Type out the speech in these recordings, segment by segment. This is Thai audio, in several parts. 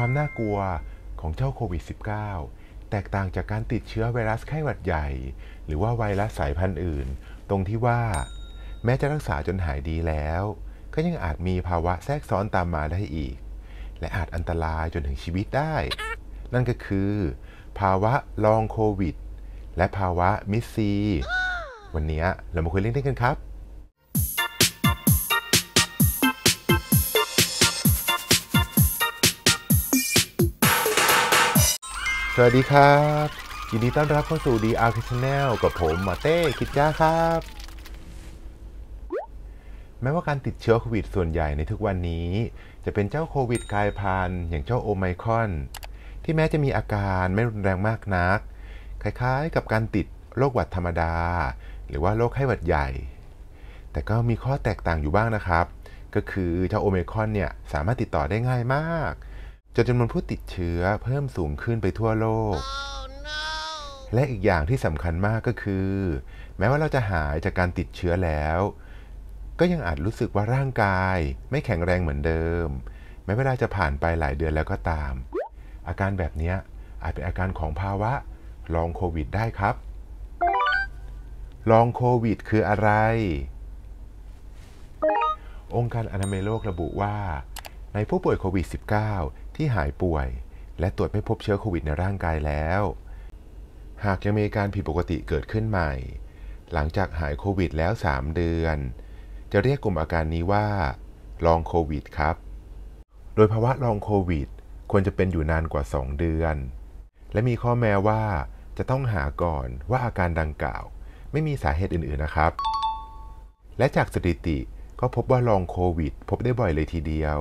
ความน่ากลัวของเจ้าโควิด -19 แตกต่างจากการติดเชื้อไวรัสไข้หวัดใหญ่ หรือว่าไวรัสสายพันธุ์อื่น ตรงที่ว่า แม้จะรักษาจนหายดีแล้ว ก็ยังอาจมีภาวะแทรกซ้อนตามมาได้อีก และอาจอันตรายจนถึงชีวิตได้ นั่นก็คือ ภาวะลองโควิด และภาวะมิสซี วันนี้เรามาคุยเรื่องนี้กันครับสวัสดีครับ ยินดีต้อนรับเข้าสู่ DR c h a n n e l กับผม มาเต้ คิดจ้าครับ แม้ว่าการติดเชื้อโควิดส่วนใหญ่ในทุกวันนี้ จะเป็นเจ้าโควิดกลายพันธุ์อย่างเจ้าโอไมครอน ที่แม้จะมีอาการไม่รุนแรงมากนัก คล้ายๆกับการติดโรคหวัดธรรมดา หรือว่าโรคไข้หวัดใหญ่ แต่ก็มีข้อแตกต่างอยู่บ้างนะครับ ก็คือเจ้าโอไมครอนเนี่ยสามารถติดต่อได้ง่ายมากจนจำนวนผู้ติดเชื้อเพิ่มสูงขึ้นไปทั่วโลก oh, no. และอีกอย่างที่สำคัญมากก็คือ แม้ว่าเราจะหายจากการติดเชื้อแล้ว ก็ยังอาจรู้สึกว่าร่างกาย ไม่แข็งแรงเหมือนเดิม แม้เวลาจะผ่านไปหลายเดือนแล้วก็ตาม อาการแบบนี้อาจเป็นอาการของภาวะลองโควิด ได้ครับ ลองโควิด คืออะไร องค์การอนามัยโลกระบุว่าในผู้ป่วยโควิด -19 ที่หายป่วยและตรวจไม่พบเชื้อโควิดในร่างกายแล้ว หากยังมีการผิดปกติเกิดขึ้นใหม่ หลังจากหายโควิด แล้ว 3 เดือน จะเรียกกลุ่มอาการนี้ว่า ลองโควิด ครับ โดยภาวะลองโควิด ควรจะเป็นอยู่นานกว่า 2 เดือน และมีข้อแม้ว่าจะต้องหาก่อนว่าอาการดังกล่าว ไม่มีสาเหตุอื่นๆนะครับ และจากสถิติก็พบว่าลองโควิด พบได้บ่อยเลยทีเดียว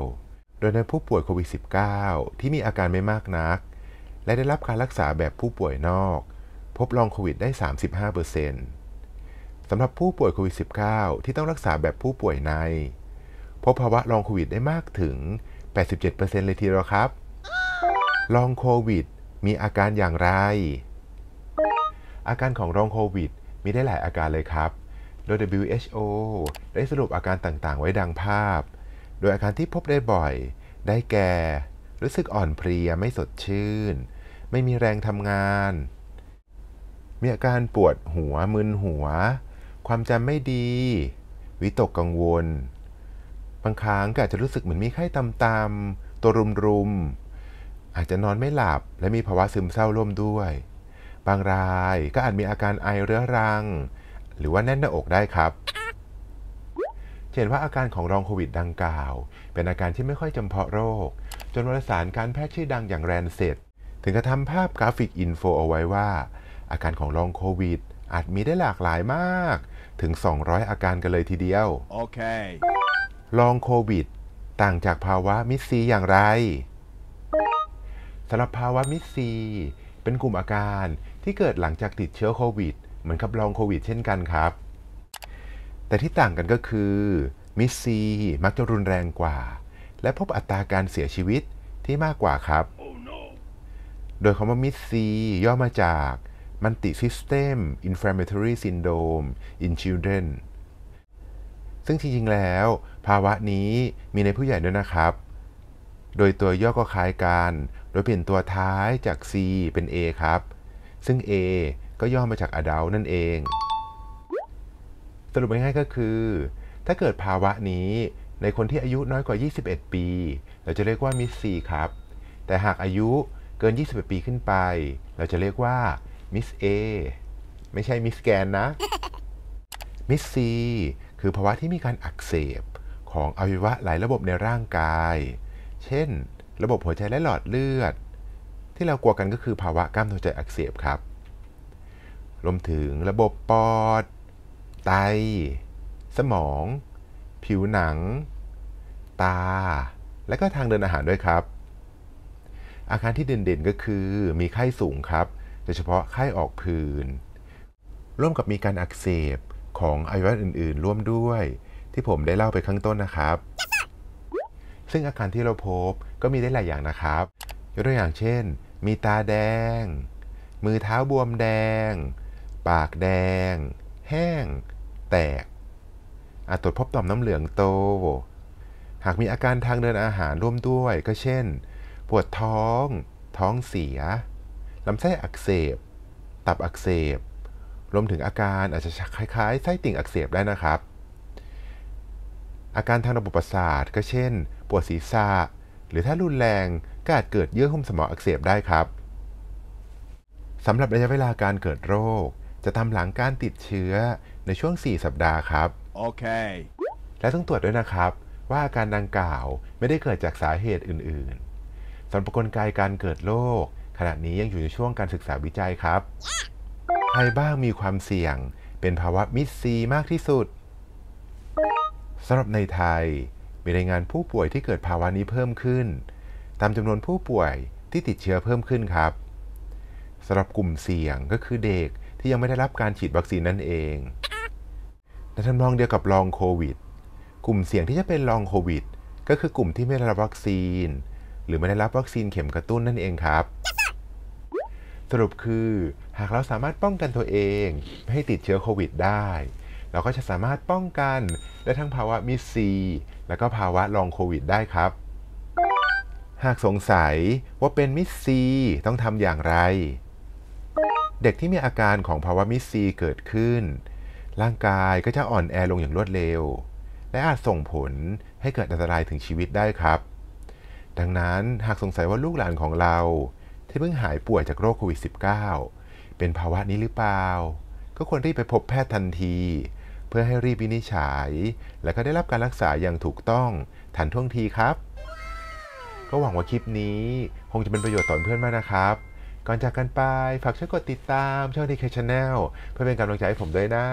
โดยในผู้ป่วยโควิด -19 ที่มีอาการไม่มากนัก และได้รับการรักษาแบบผู้ป่วยนอก พบลองโควิดได้35%สำหรับผู้ป่วยโควิด -19 ที่ต้องรักษาแบบผู้ป่วยใน พบภาวะลองโควิด ได้มากถึง 87%เลยทีเดียวครับลองโควิด มีอาการอย่างไร อาการของลองโควิด มีได้หลายอาการเลยครับ โดย WHO ได้สรุปอาการต่างๆ ไว้ดังภาพโดยอาการที่พบได้บ่อยได้แก่รู้สึกอ่อนเพลียไม่สดชื่น ไม่มีแรงทำงาน มีอาการปวดหัวมึนหัว ความจำไม่ดี วิตกกังวล บางครั้งก็อาจจะรู้สึกเหมือนมีไข้ต่ำๆตัวรุมๆอาจจะนอนไม่หลับและมีภาวะซึมเศร้าร่วมด้วย บางรายก็อาจมีอาการไอเรื้อรัง หรือว่าแน่นหน้าอกได้ครับเห็นว่าอาการของรองโควิด ดังกล่าว เป็นอาการที่ไม่ค่อยจำเพาะโรค จนวารสารการแพทย์ชื่อดังอย่างแรนเซตถึงกระทำภาพกราฟิกอินโฟเอาไว้ว่า อาการของรองโควิด อาจมีได้หลากหลายมาก ถึง 200 อาการกันเลยทีเดียว โอเคลองโควิดต่างจากภาวะมิดซี อย่างไรสำหรับภาวะมิดซีเป็นกลุ่มอาการที่เกิดหลังจากติดเชื้อโควิดเหมือนกับลองโควิดเช่นกันครับแต่ที่ต่างกันก็คือมิสซีมักจะรุนแรงกว่า และพบอัตราการเสียชีวิตที่มากกว่าครับ oh, no. โดยคำว่ามิสซีย่อมาจาก Multi-System Inflammatory Syndrome in Children ซึ่งจริง ๆ แล้ว ภาวะนี้มีในผู้ใหญ่ด้วยนะครับ โดยตัวย่อก็คล้ายกันโดยเปลี่ยนตัวท้ายจาก C เป็น A ครับ ซึ่ง A ก็ย่อมาจาก adult นั่นเองสรุปง่ายๆก็คือ ถ้าเกิดภาวะนี้ในคนที่อายุน้อยกว่า 21 ปี เราจะเรียกว่ามิสซีครับ แต่หากอายุเกิน 21 ปีขึ้นไป เราจะเรียกว่ามิสเอไม่ใช่มิสแกนนะมิสซีคือภาวะที่มีการอักเสบ ของอวัยวะหลายระบบในร่างกาย เช่นระบบหัวใจและหลอดเลือด ที่เรากลัวกันก็คือภาวะกล้ามเนื้อใจอักเสบครับ รวมถึงระบบปอดไตสมอง ผิวหนัง ตา และก็ทางเดินอาหารด้วยครับ อาการที่เด่นๆก็คือ มีไข้สูงครับโดยเฉพาะไข้ออกผื่นร่วมกับมีการอักเสบของอวัยวะอื่นๆ ร่วมด้วยที่ผมได้เล่าไปข้างต้นนะครับ ซึ่งอาการที่เราพบก็มีได้หลายอย่างนะครับยกตัวอย่างเช่น มีตาแดง มือเท้าบวมแดง ปากแดงแห้ง แตก อาจตรวจพบต่อมน้ำเหลืองโต หากมีอาการทางเดินอาหารร่วมด้วยก็เช่น ปวดท้อง ท้องเสีย ลำไส้อักเสบ ตับอักเสบ รวมถึงอาการอาจจะคล้ายๆ ไส้ติ่งอักเสบได้นะครับ อาการทางระบบประสาทก็เช่น ปวดศีรษะ หรือถ้ารุนแรงก็อาจเกิดเยื่อหุ้มสมองอักเสบได้ครับ สำหรับระยะเวลาการเกิดโรคจะทำหลังการติดเชื้อในช่วง 4 สัปดาห์ครับ โอเค และต้องตรวจด้วยนะครับ ว่าอาการดังกล่าวไม่ได้เกิดจากสาเหตุอื่นๆสำหรักลไกการเกิดโรคขณะนี้ยังอยู่ในช่วงการศึกษาวิจัยครับ ใครบ้างมีความเสี่ยงเป็นภาวะมิดซีมากที่สุด สำหรับในไทยมีรายงานผู้ป่วยที่เกิดภาวะนี้เพิ่มขึ้น ตามจำนวนผู้ป่วยที่ติดเชื้อเพิ่มขึ้นครับสำหรับกลุ่มเสี่ยงก็คือเด็กที่ยังไม่ได้รับการฉีดวัคซีนนั่นเองในทำนองเดียวกับลองโควิด กลุ่มเสี่ยงที่จะเป็นลองโควิดก็คือกลุ่มที่ไม่ได้รับวัคซีน หรือไม่ได้รับวัคซีนเข็มกระตุ้นนั่นเองครับ สรุปคือ หากเราสามารถป้องกันตัวเอง ไม่ให้ติดเชื้อโควิดได้ เราก็จะสามารถป้องกันได้ทั้งภาวะมิซีและก็ภาวะลองโควิด ได้ครับ หากสงสัยว่าเป็นมิซีต้องทำอย่างไรเด็กที่มีอาการของภาวะมิซีเกิดขึ้น ร่างกายก็จะอ่อนแอลงอย่างรวดเร็ว และอาจส่งผลให้เกิดอันตรายถึงชีวิตได้ครับ ดังนั้นหากสงสัยว่าลูกหลานของเรา ที่เพิ่งหายป่วยจากโรคโควิด -19 เป็นภาวะนี้หรือเปล่า ก็ควรรีบไปพบแพทย์ทันที เพื่อให้รีบวินิจฉัย และก็ได้รับการรักษาอย่างถูกต้อง ทันท่วงทีครับ ก็หวังว่าคลิปนี้คงจะเป็นประโยชน์ต่อเพื่อนมากนะครับก่อนจากกันไป ฝากช่วยกดติดตามช่องดีแคชแนลเพื่อเป็นกำลังใจให้ผมด้วยนะ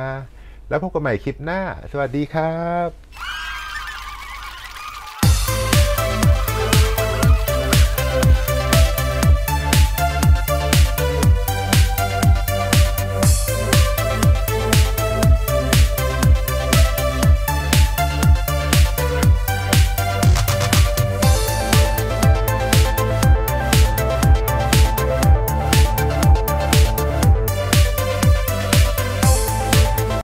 แล้วพบกันใหม่คลิปหน้า สวัสดีครับ